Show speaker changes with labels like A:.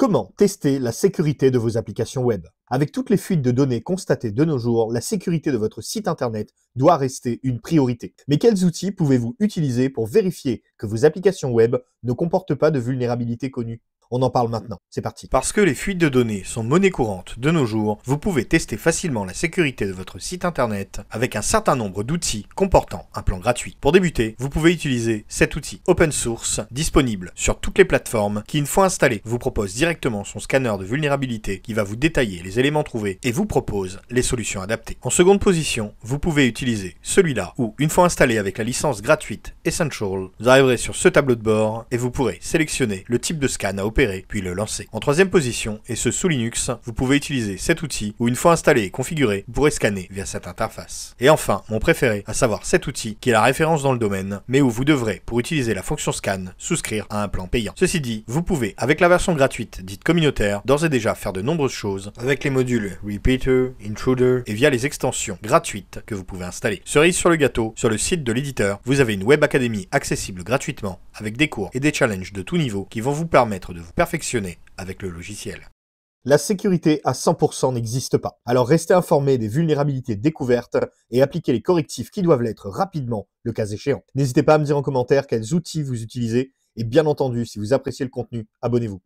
A: Comment tester la sécurité de vos applications web Avec toutes les fuites de données constatées de nos jours, la sécurité de votre site Internet doit rester une priorité. Mais quels outils pouvez-vous utiliser pour vérifier que vos applications web ne comportent pas de vulnérabilités connues on en parle maintenant. C'est parti. Parce que les fuites de données sont monnaie courante de nos jours, vous pouvez tester facilement la sécurité de votre site internet avec un certain nombre d'outils comportant un plan gratuit. Pour débuter, vous pouvez utiliser cet outil open source disponible sur toutes les plateformes qui, une fois installé, vous propose directement son scanner de vulnérabilité qui va vous détailler les éléments trouvés et vous propose les solutions adaptées. En seconde position, vous pouvez utiliser celui-là où, une fois installé avec la licence gratuite Essential, vous arriverez sur ce tableau de bord et vous pourrez sélectionner le type de scan à puis le lancer. En troisième position, et ce sous Linux, vous pouvez utiliser cet outil où une fois installé et configuré, vous pourrez scanner via cette interface. Et enfin, mon préféré, à savoir cet outil qui est la référence dans le domaine, mais où vous devrez, pour utiliser la fonction scan, souscrire à un plan payant. Ceci dit, vous pouvez, avec la version gratuite dite communautaire, d'ores et déjà faire de nombreuses choses avec les modules Repeater, Intruder et via les extensions gratuites que vous pouvez installer. Cerise sur le gâteau, sur le site de l'éditeur, vous avez une web académie accessible gratuitement avec des cours et des challenges de tout niveau qui vont vous permettre de perfectionner avec le logiciel. La sécurité à 100% n'existe pas. Alors restez informé des vulnérabilités découvertes et appliquez les correctifs qui doivent l'être rapidement, le cas échéant. N'hésitez pas à me dire en commentaire quels outils vous utilisez et bien entendu, si vous appréciez le contenu, abonnez-vous.